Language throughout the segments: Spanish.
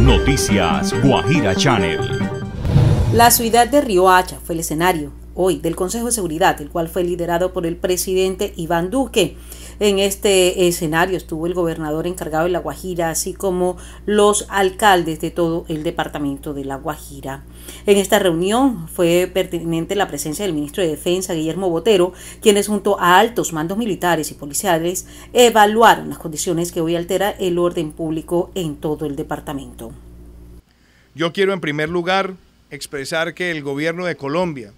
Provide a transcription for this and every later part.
Noticias Guajira Channel. La ciudad de Riohacha fue el escenario hoy del Consejo de Seguridad, el cual fue liderado por el presidente Iván Duque. En este escenario estuvo el gobernador encargado de La Guajira, así como los alcaldes de todo el departamento de La Guajira. En esta reunión fue pertinente la presencia del ministro de Defensa, Guillermo Botero, quienes junto a altos mandos militares y policiales evaluaron las condiciones que hoy altera el orden público en todo el departamento. Yo quiero en primer lugar expresar que el gobierno de Colombia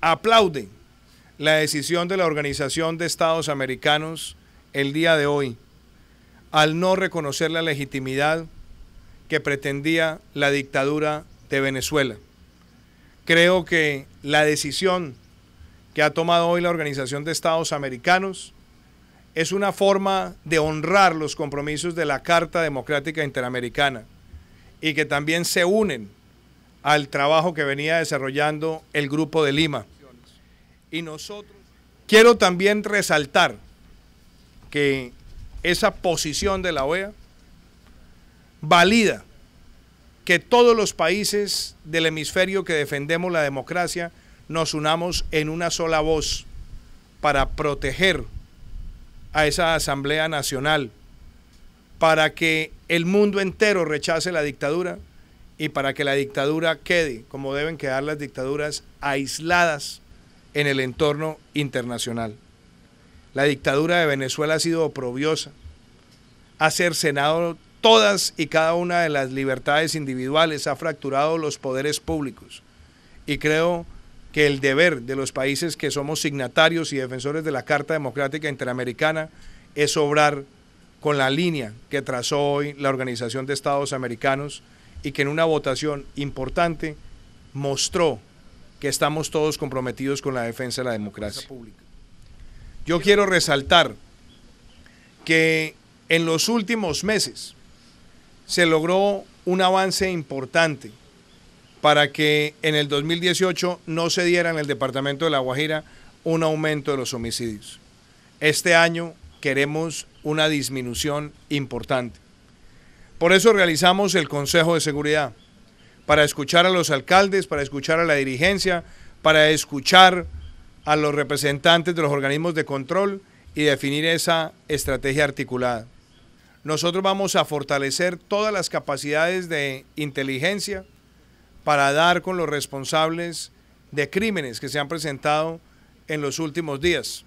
aplaude la decisión de la Organización de Estados Americanos el día de hoy al no reconocer la legitimidad que pretendía la dictadura de Venezuela. Creo que la decisión que ha tomado hoy la Organización de Estados Americanos es una forma de honrar los compromisos de la Carta Democrática Interamericana y que también se unen al trabajo que venía desarrollando el Grupo de Lima. Y nosotros quiero también resaltar que esa posición de la OEA valida que todos los países del hemisferio que defendemos la democracia nos unamos en una sola voz para proteger a esa Asamblea Nacional, para que el mundo entero rechace la dictadura y para que la dictadura quede, como deben quedar las dictaduras, aisladas en el entorno internacional. La dictadura de Venezuela ha sido oprobiosa, ha cercenado todas y cada una de las libertades individuales, ha fracturado los poderes públicos. Y creo que el deber de los países que somos signatarios y defensores de la Carta Democrática Interamericana es obrar con la línea que trazó hoy la Organización de Estados Americanos y que en una votación importante mostró que estamos todos comprometidos con la defensa de la democracia. Yo quiero resaltar que en los últimos meses se logró un avance importante para que en el 2018 no se diera en el departamento de La Guajira un aumento de los homicidios. Este año queremos una disminución importante. Por eso realizamos el Consejo de Seguridad, para escuchar a los alcaldes, para escuchar a la dirigencia, para escuchar a los representantes de los organismos de control y definir esa estrategia articulada. Nosotros vamos a fortalecer todas las capacidades de inteligencia para dar con los responsables de crímenes que se han presentado en los últimos días,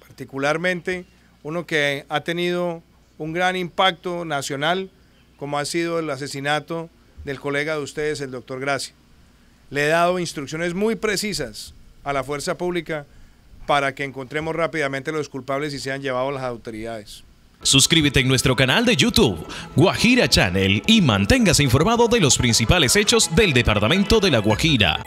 particularmente uno que ha tenido un gran impacto nacional como ha sido el asesinato del colega de ustedes, el doctor Gracia. Le he dado instrucciones muy precisas a la fuerza pública para que encontremos rápidamente los culpables y sean llevados a las autoridades. Suscríbete en nuestro canal de YouTube, Guajira Channel, y manténgase informado de los principales hechos del departamento de La Guajira.